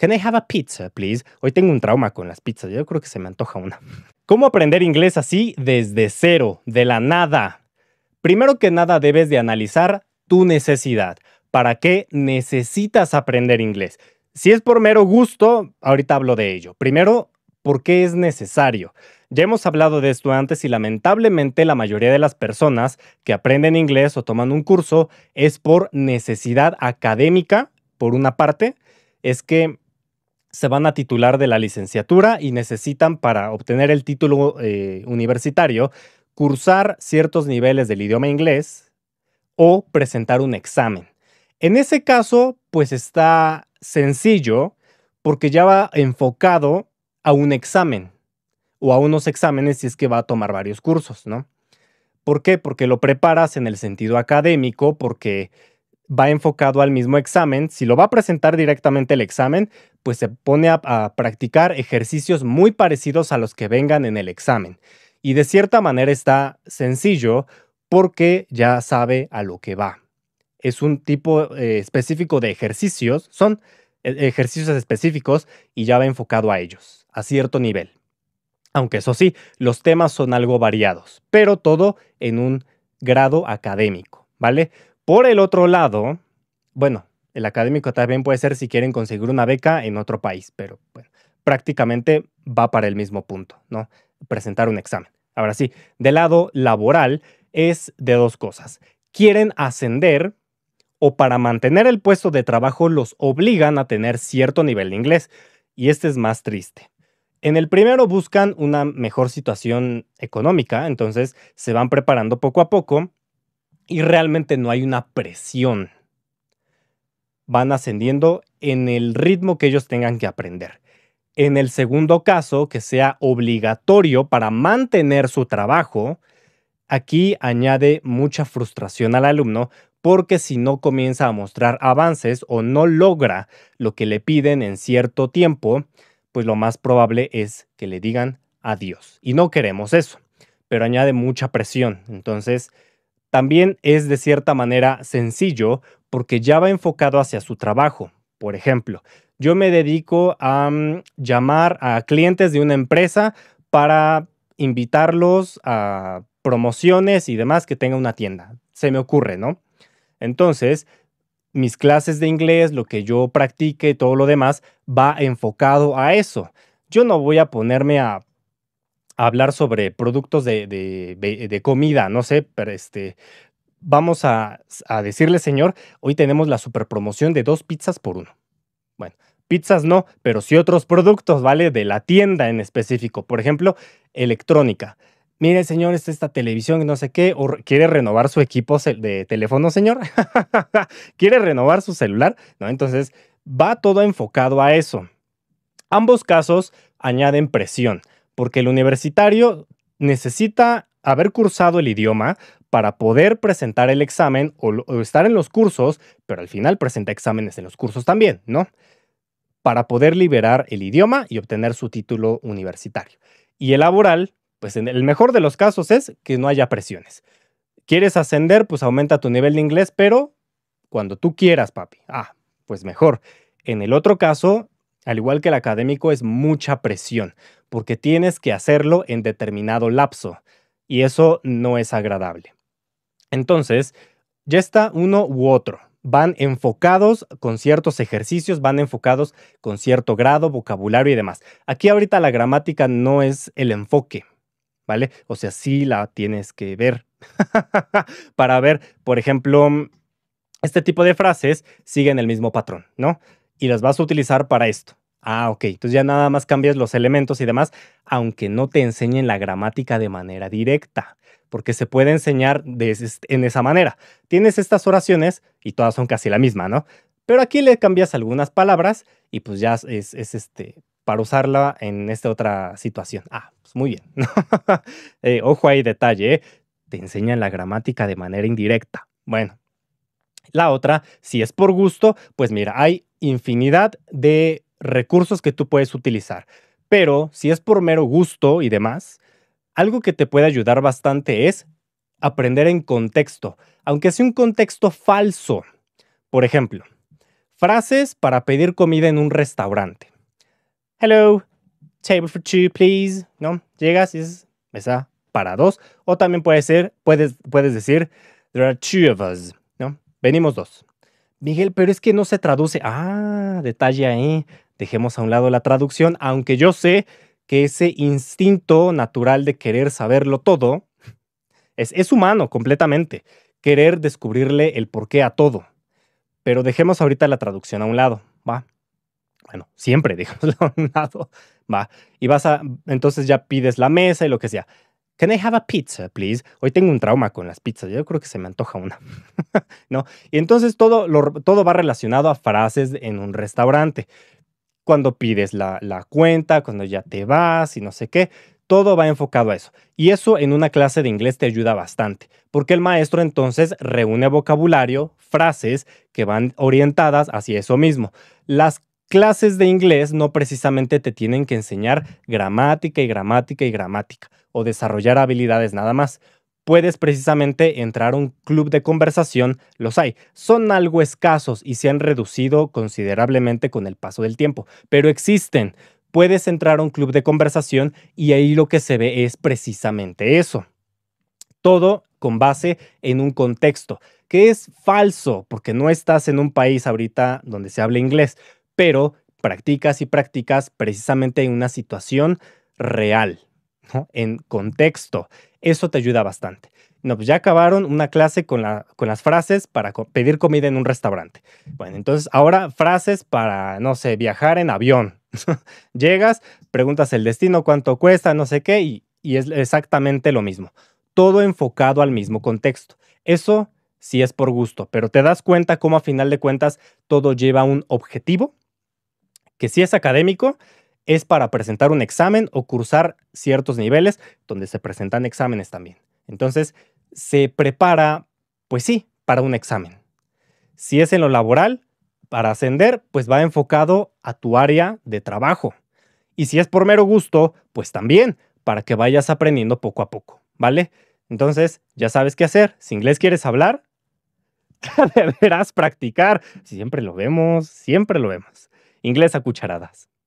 Can I have a pizza, please? Hoy tengo un trauma con las pizzas, yo creo que se me antoja una. ¿Cómo aprender inglés así desde cero, de la nada? Primero que nada debes de analizar tu necesidad. ¿Para qué necesitas aprender inglés? Si es por mero gusto, ahorita hablo de ello. Primero, ¿por qué es necesario? Ya hemos hablado de esto antes y lamentablemente la mayoría de las personas que aprenden inglés o toman un curso es por necesidad académica, por una parte, es que se van a titular de la licenciatura y necesitan para obtener el título eh, universitario cursar ciertos niveles del idioma inglés o presentar un examen. En ese caso, pues está sencillo porque ya va enfocado a un examen o a unos exámenes si es que va a tomar varios cursos, ¿no? ¿Por qué? Porque lo preparas en el sentido académico, porque va enfocado al mismo examen. Si lo va a presentar directamente el examen, pues se pone a, practicar ejercicios muy parecidos a los que vengan en el examen. Y de cierta manera está sencillo porque ya sabe a lo que va. Es un tipo eh, específico de ejercicios, son eh, ejercicios específicos y ya va enfocado a ellos, a cierto nivel. Aunque eso sí, los temas son algo variados, pero todo en un grado académico, ¿vale? Por el otro lado, bueno, el académico también puede ser si quieren conseguir una beca en otro país, pero bueno, prácticamente va para el mismo punto, ¿no? Presentar un examen. Ahora sí, del lado laboral es de dos cosas. Quieren ascender o para mantener el puesto de trabajo los obligan a tener cierto nivel de inglés. Y este es más triste. En el primero buscan una mejor situación económica, entonces se van preparando poco a poco y realmente no hay una presión. Van ascendiendo en el ritmo que ellos tengan que aprender. En el segundo caso, que sea obligatorio para mantener su trabajo, aquí añade mucha frustración al alumno porque si no comienza a mostrar avances o no logra lo que le piden en cierto tiempo, pues lo más probable es que le digan adiós. Y no queremos eso, pero añade mucha presión. Entonces, también es de cierta manera sencillo porque ya va enfocado hacia su trabajo. Por ejemplo, yo me dedico a mm, llamar a clientes de una empresa para invitarlos a promociones y demás que tenga una tienda. Se me ocurre, ¿no? Entonces, mis clases de inglés, lo que yo practique y todo lo demás va enfocado a eso. Yo no voy a ponerme a hablar sobre productos de, comida, no sé, pero este, vamos a, decirle, señor, hoy tenemos la super promoción de dos pizzas por uno. Bueno, pizzas no, pero sí otros productos, ¿vale? De la tienda en específico, por ejemplo, electrónica. Mire, señor, es esta televisión, no sé qué, o quiere renovar su equipo de teléfono, señor. ¿Quiere renovar su celular? No, entonces va todo enfocado a eso. Ambos casos añaden presión porque el universitario necesita haber cursado el idioma para poder presentar el examen o, estar en los cursos, pero al final presenta exámenes en los cursos también, ¿no? Para poder liberar el idioma y obtener su título universitario. Y el laboral, pues en el mejor de los casos es que no haya presiones. ¿Quieres ascender? Pues aumenta tu nivel de inglés, pero cuando tú quieras, papi. Ah, pues mejor. En el otro caso, al igual que el académico, es mucha presión porque tienes que hacerlo en determinado lapso y eso no es agradable. Entonces, ya está uno u otro. Van enfocados con ciertos ejercicios, van enfocados con cierto grado, vocabulario y demás. Aquí ahorita la gramática no es el enfoque, ¿vale? O sea, sí la tienes que ver para ver, por ejemplo, este tipo de frases siguen el mismo patrón, ¿no? Y las vas a utilizar para esto. Ah, ok. Entonces ya nada más cambias los elementos y demás, aunque no te enseñen la gramática de manera directa, porque se puede enseñar de en esa manera. Tienes estas oraciones y todas son casi la misma, ¿no? Pero aquí le cambias algunas palabras y pues ya es, este para usarla en esta otra situación. Ah, pues muy bien. Eh, ojo ahí detalle, ¿eh? te enseñan la gramática de manera indirecta. Bueno, la otra, si es por gusto, pues mira, hay infinidad de recursos que tú puedes utilizar. Pero si es por mero gusto y demás, algo que te puede ayudar bastante es aprender en contexto, aunque sea un contexto falso. Por ejemplo, frases para pedir comida en un restaurante. Hello, table for two, please. ¿No? Llegas y es mesa para dos. O también puede ser, puedes, puedes decir, there are two of us. ¿No? Venimos dos. Miguel, pero es que no se traduce. Ah, detalle ahí. Dejemos a un lado la traducción, aunque yo sé que ese instinto natural de querer saberlo todo es, humano completamente, querer descubrirle el porqué a todo. Pero dejemos ahorita la traducción a un lado, ¿va? Bueno, siempre dejamosla a un lado, ¿va? Y vas a, entonces ya pides la mesa y lo que sea. Can I have a pizza, please? Hoy tengo un trauma con las pizzas. Yo creo que se me antoja una. ¿No? Y entonces todo, todo va relacionado a frases en un restaurante cuando pides la, cuenta, cuando ya te vas y no sé qué todo va enfocado a eso. Y eso en una clase de inglés te ayuda bastante, porque el maestro entonces reúne vocabulario, frases que van orientadas hacia eso mismo. Las clases de inglés no precisamente te tienen que enseñar gramática y gramática y gramática, o desarrollar habilidades nada más puedes precisamente entrar a un club de conversación, los hay. Son algo escasos y se han reducido considerablemente con el paso del tiempo, pero existen. Puedes entrar a un club de conversación y ahí lo que se ve es precisamente eso. Todo con base en un contexto, que es falso, porque no estás en un país ahorita donde se habla inglés, pero practicas y practicas precisamente en una situación real en contexto. Eso te ayuda bastante. Pues ya acabaron una clase con, las frases para pedir comida en un restaurante. Bueno, entonces ahora frases para, no sé, viajar en avión. Llegas, preguntas el destino, cuánto cuesta, no sé qué, y, y es exactamente lo mismo. Todo enfocado al mismo contexto. Eso sí es por gusto, pero te das cuenta cómo a final de cuentas todo lleva un objetivo que sí es académico, es para presentar un examen o cursar ciertos niveles donde se presentan exámenes también. Entonces, se prepara, pues sí, para un examen. Si es en lo laboral, para ascender, pues va enfocado a tu área de trabajo. Y si es por mero gusto, pues también, para que vayas aprendiendo poco a poco, ¿vale? Entonces, ya sabes qué hacer. Si inglés quieres hablar, deberás practicar. Siempre lo vemos, siempre lo vemos. Inglés a cucharadas.